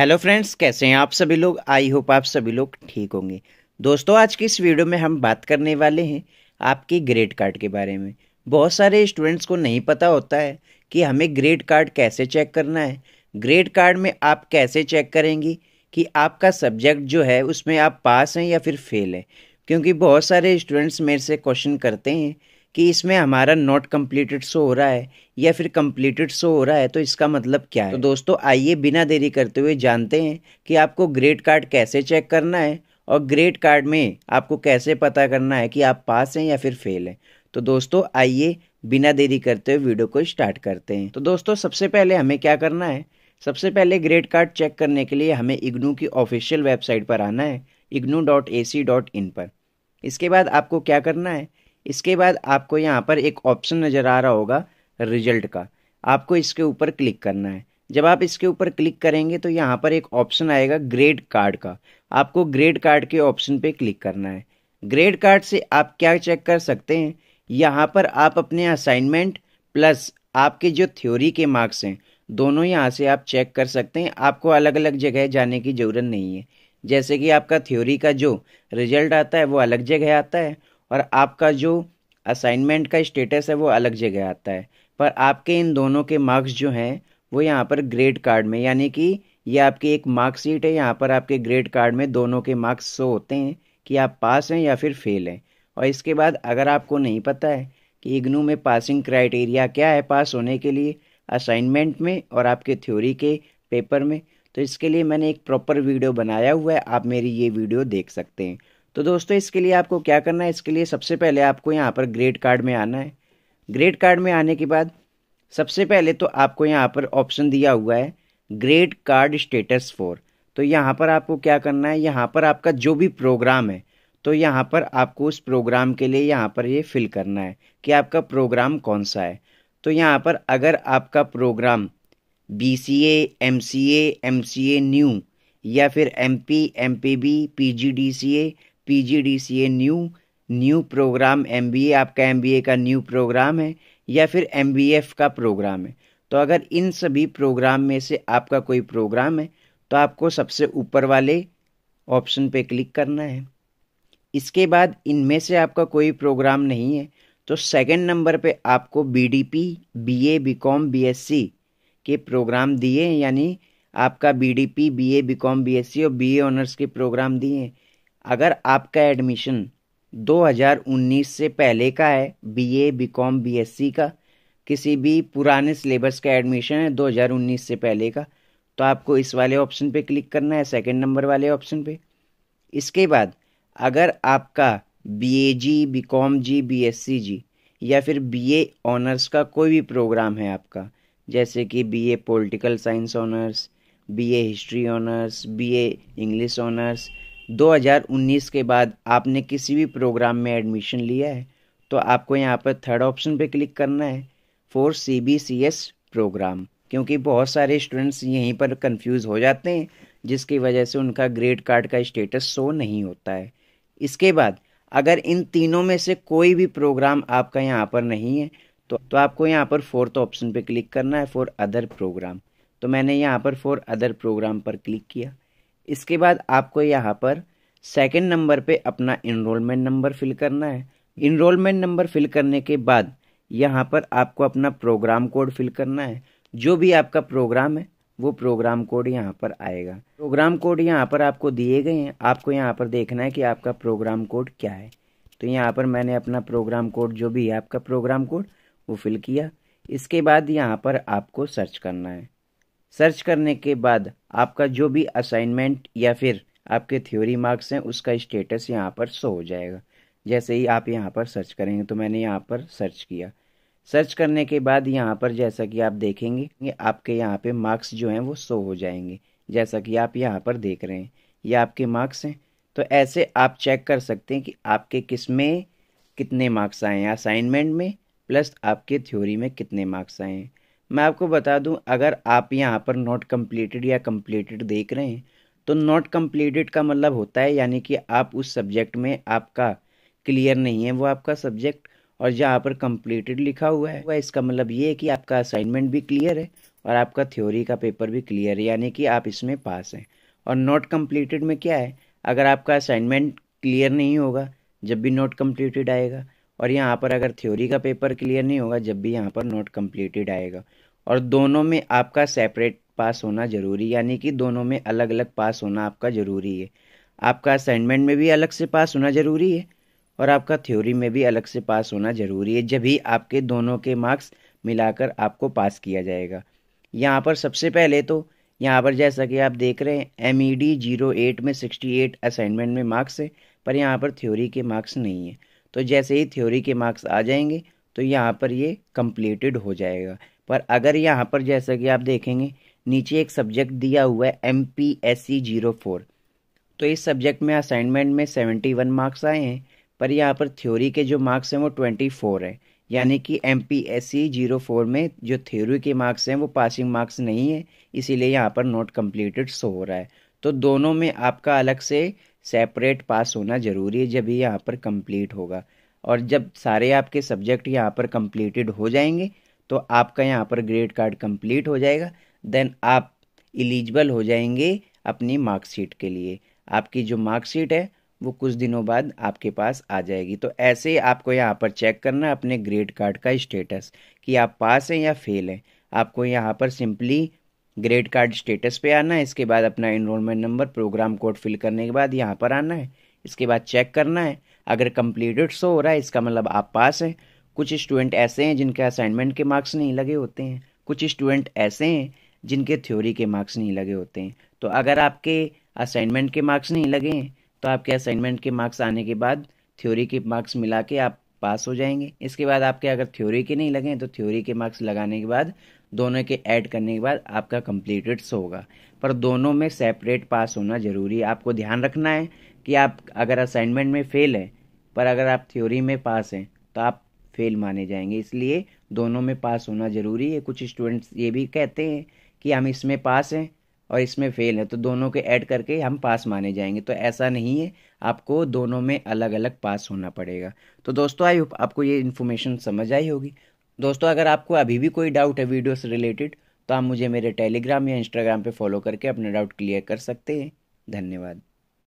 hello friends कैसे हैं आप सभी लोग आई होप आप सभी लोग ठीक होंगे दोस्तों आज की इस वीडियो में हम बात करने वाले हैं आपके ग्रेड कार्ड के बारे में बहुत सारे स्टूडेंट्स को नहीं पता होता है कि हमें ग्रेड कार्ड कैसे चेक करना है ग्रेड कार्ड में आप कैसे चेक करेंगी कि आपका सब्जेक्ट जो है उसमें आप पास हैं या फिर फेल हैं क्योंकि बहुत सारे स्टूडेंट्स मेरे से क्वेश्चन करते हैं कि इसमें हमारा नॉट कम्प्लीटेड शो हो रहा है या फिर कम्प्लीटेड शो हो रहा है तो इसका मतलब क्या है तो दोस्तों आइए बिना देरी करते हुए जानते हैं कि आपको ग्रेड कार्ड कैसे चेक करना है और ग्रेड कार्ड में आपको कैसे पता करना है कि आप पास हैं या फिर फेल हैं तो दोस्तों आइए बिना देरी करते हुए वीडियो को स्टार्ट करते हैं तो दोस्तों सबसे पहले हमें क्या करना है सबसे पहले ग्रेड कार्ड चेक करने के लिए हमें इग्नू की ऑफिशियल वेबसाइट पर आना है IGNOU dot A C dot in पर इसके बाद आपको क्या करना है इसके बाद आपको यहाँ पर एक ऑप्शन नज़र आ रहा होगा रिजल्ट का आपको इसके ऊपर क्लिक करना है जब आप इसके ऊपर क्लिक करेंगे तो यहाँ पर एक ऑप्शन आएगा ग्रेड कार्ड का आपको ग्रेड कार्ड के ऑप्शन पे क्लिक करना है ग्रेड कार्ड से आप क्या चेक कर सकते हैं यहाँ पर आप अपने असाइनमेंट प्लस आपके जो थ्योरी के मार्क्स हैं दोनों यहाँ से आप चेक कर सकते हैं आपको अलग अलग जगह जाने की ज़रूरत नहीं है जैसे कि आपका थ्योरी का जो रिजल्ट आता है वो अलग जगह आता है और आपका जो असाइनमेंट का स्टेटस है वो अलग जगह आता है पर आपके इन दोनों के मार्क्स जो हैं वो यहाँ पर ग्रेड कार्ड में यानी कि ये आपकी एक मार्कशीट है यहाँ पर आपके ग्रेड कार्ड में दोनों के मार्क्स सो होते हैं कि आप पास हैं या फिर फेल हैं और इसके बाद अगर आपको नहीं पता है कि इग्नू में पासिंग क्राइटेरिया क्या है पास होने के लिए असाइनमेंट में और आपके थ्योरी के पेपर में तो इसके लिए मैंने एक प्रॉपर वीडियो बनाया हुआ है आप मेरी ये वीडियो देख सकते हैं तो दोस्तों इसके लिए आपको क्या करना है इसके लिए सबसे पहले आपको यहाँ पर ग्रेड कार्ड में आना है ग्रेड कार्ड में आने के बाद सबसे पहले तो आपको यहाँ पर ऑप्शन दिया हुआ है ग्रेड कार्ड स्टेटस फोर तो यहाँ पर आपको क्या करना है यहाँ पर आपका जो भी प्रोग्राम है तो यहाँ पर आपको उस प्रोग्राम के लिए यहाँ पर ये यह फिल करना है कि आपका प्रोग्राम कौन सा है तो यहाँ पर अगर आपका programme B C A M C A M C A new या फिर M P M P B P G D C A PGDCA new new programme MBA आपका एमबीए का न्यू प्रोग्राम है या फिर एमबीएफ का प्रोग्राम है तो अगर इन सभी प्रोग्राम में से आपका कोई प्रोग्राम है तो आपको सबसे ऊपर वाले ऑप्शन पे क्लिक करना है इसके बाद इनमें से आपका कोई प्रोग्राम नहीं है तो सेकंड नंबर पे आपको बीडीपी बीए बीकॉम बीएससी के प्रोग्राम दिए हैं यानी आपका बीडीपी बीए बीकॉम बीएससी और बीए ऑनर्स के प्रोग्राम दिए हैं अगर आपका एडमिशन 2019 से पहले का है बीए, बीकॉम, बीएससी का किसी भी पुराने सिलेबस का एडमिशन है 2019 से पहले का तो आपको इस वाले ऑप्शन पे क्लिक करना है सेकंड नंबर वाले ऑप्शन पे इसके बाद अगर आपका B A G B com G B S C G या फिर बी ए ऑनर्स का कोई भी प्रोग्राम है आपका जैसे कि B A political science honours B A history honours B A English honours 2019 के बाद आपने किसी भी प्रोग्राम में एडमिशन लिया है तो आपको यहाँ पर थर्ड ऑप्शन पे क्लिक करना है for C B C S programme क्योंकि बहुत सारे स्टूडेंट्स यहीं पर कंफ्यूज हो जाते हैं जिसकी वजह से उनका ग्रेड कार्ड का स्टेटस शो नहीं होता है इसके बाद अगर इन तीनों में से कोई भी प्रोग्राम आपका यहाँ पर नहीं है तो तो आपको यहाँ पर फोर्थ ऑप्शन पे क्लिक करना है फॉर अदर प्रोग्राम तो मैंने यहाँ पर फॉर अदर प्रोग्राम पर क्लिक किया इसके बाद आपको यहाँ पर सेकेंड नंबर पे अपना इनरोलमेंट नंबर फिल करना है इनरोलमेंट नंबर फिल करने के बाद यहाँ पर आपको अपना प्रोग्राम कोड फिल करना है जो भी आपका प्रोग्राम है वो प्रोग्राम कोड यहाँ पर आएगा प्रोग्राम कोड यहाँ पर आपको दिए गए हैं आपको यहाँ पर देखना है कि आपका प्रोग्राम कोड क्या है तो यहाँ पर मैंने अपना प्रोग्राम कोड जो भी है आपका प्रोग्राम कोड वो फिल किया इसके बाद यहाँ पर आपको सर्च करना है सर्च करने के बाद आपका जो भी असाइनमेंट या फिर आपके थ्योरी मार्क्स हैं उसका स्टेटस यहाँ पर शो हो जाएगा जैसे ही आप यहाँ पर सर्च करेंगे तो मैंने यहाँ पर सर्च किया सर्च करने के बाद यहाँ पर जैसा कि आप देखेंगे कि आपके यहाँ पे मार्क्स जो हैं वो शो हो जाएंगे जैसा कि आप यहाँ पर देख रहे हैं ये आपके मार्क्स हैं तो ऐसे आप चेक कर सकते हैं कि आपके किस में कितने मार्क्स आए हैं असाइनमेंट में प्लस आपके थ्योरी में कितने मार्क्स आए हैं मैं आपको बता दूं अगर आप यहाँ पर नॉट कम्प्लीटेड या कम्प्लीटेड देख रहे हैं तो नॉट कम्प्लीटेड का मतलब होता है यानी कि आप उस सब्जेक्ट में आपका क्लियर नहीं है वो आपका सब्जेक्ट और जहाँ पर कम्प्लीटेड लिखा हुआ है वह इसका मतलब ये है कि आपका असाइनमेंट भी क्लियर है और आपका थ्योरी का पेपर भी क्लियर है यानी कि आप इसमें पास हैं और नॉट कम्प्लीटेड में क्या है अगर आपका असाइनमेंट क्लियर नहीं होगा जब भी नॉट कम्प्लीटेड आएगा और यहाँ पर अगर थ्योरी का पेपर क्लियर नहीं होगा जब भी यहाँ पर नोट कम्प्लीटेड आएगा और दोनों में आपका सेपरेट पास होना ज़रूरी यानी कि दोनों में अलग अलग पास होना आपका ज़रूरी है आपका असाइनमेंट में भी अलग से पास होना ज़रूरी है और आपका थ्योरी में भी अलग से पास होना ज़रूरी है जब ही आपके दोनों के मार्क्स मिलाकर आपको पास किया जाएगा यहाँ पर सबसे पहले तो यहाँ पर जैसा कि आप देख रहे हैं M E D zero eight में सिक्सटी एट असाइनमेंट में मार्क्स है पर यहाँ पर थ्योरी के मार्क्स नहीं है तो जैसे ही थ्योरी के मार्क्स आ जाएंगे तो यहाँ पर ये कंप्लीटेड हो जाएगा पर अगर यहाँ पर जैसा कि आप देखेंगे नीचे एक सब्जेक्ट दिया हुआ है M P S C zero four तो इस सब्जेक्ट में असाइनमेंट में सेवेंटी वन मार्क्स आए हैं पर यहाँ पर थ्योरी के जो मार्क्स हैं वो ट्वेंटी फोर है यानी कि M P S C zero four में जो थ्योरी के मार्क्स हैं वो पासिंग मार्क्स नहीं है इसीलिए यहाँ पर नोट कम्प्लीटेड शो हो रहा है तो दोनों में आपका अलग से सेपरेट पास होना ज़रूरी है जब ये यहाँ पर कंप्लीट होगा और जब सारे आपके सब्जेक्ट यहाँ पर कंप्लीटेड हो जाएंगे तो आपका यहाँ पर ग्रेड कार्ड कंप्लीट हो जाएगा देन आप इलीजिबल हो जाएंगे अपनी मार्कशीट के लिए आपकी जो मार्कशीट है वो कुछ दिनों बाद आपके पास आ जाएगी तो ऐसे ही आपको यहाँ पर चेक करना अपने ग्रेड कार्ड का स्टेटस कि आप पास हैं या फेल हैं आपको यहाँ पर सिंपली ग्रेड कार्ड स्टेटस पे आना है इसके बाद अपना enrolment number programme code fill करने के बाद यहाँ पर आना है इसके बाद चेक करना है अगर कम्प्लीटेड सो हो रहा है इसका मतलब आप पास हैं कुछ स्टूडेंट ऐसे हैं जिनके असाइनमेंट के मार्क्स नहीं लगे होते हैं कुछ स्टूडेंट ऐसे हैं जिनके थ्योरी के मार्क्स नहीं लगे होते हैं तो अगर आपके असाइनमेंट के मार्क्स नहीं लगे हैं तो आपके असाइनमेंट के मार्क्स आने के बाद थ्योरी के मार्क्स मिला के आप पास हो जाएंगे इसके बाद आपके अगर थ्योरी के नहीं लगे तो थ्योरी के मार्क्स लगाने के बाद दोनों के ऐड करने के बाद आपका कम्प्लीटेड्स होगा पर दोनों में सेपरेट पास होना ज़रूरी है आपको ध्यान रखना है कि आप अगर असाइनमेंट में फ़ेल हैं पर अगर आप थ्योरी में पास हैं तो आप फेल माने जाएंगे इसलिए दोनों में पास होना ज़रूरी है कुछ स्टूडेंट्स ये भी कहते हैं कि हम इसमें पास हैं और इसमें फेल हैं तो दोनों के ऐड करके हम पास माने जाएंगे तो ऐसा नहीं है आपको दोनों में अलग अलग पास होना पड़ेगा तो दोस्तों आई होप आपको ये इन्फॉर्मेशन समझ आई होगी दोस्तों अगर आपको अभी भी कोई डाउट है वीडियो से रिलेटेड तो आप मुझे मेरे टेलीग्राम या इंस्टाग्राम पे फॉलो करके अपना डाउट क्लियर कर सकते हैं धन्यवाद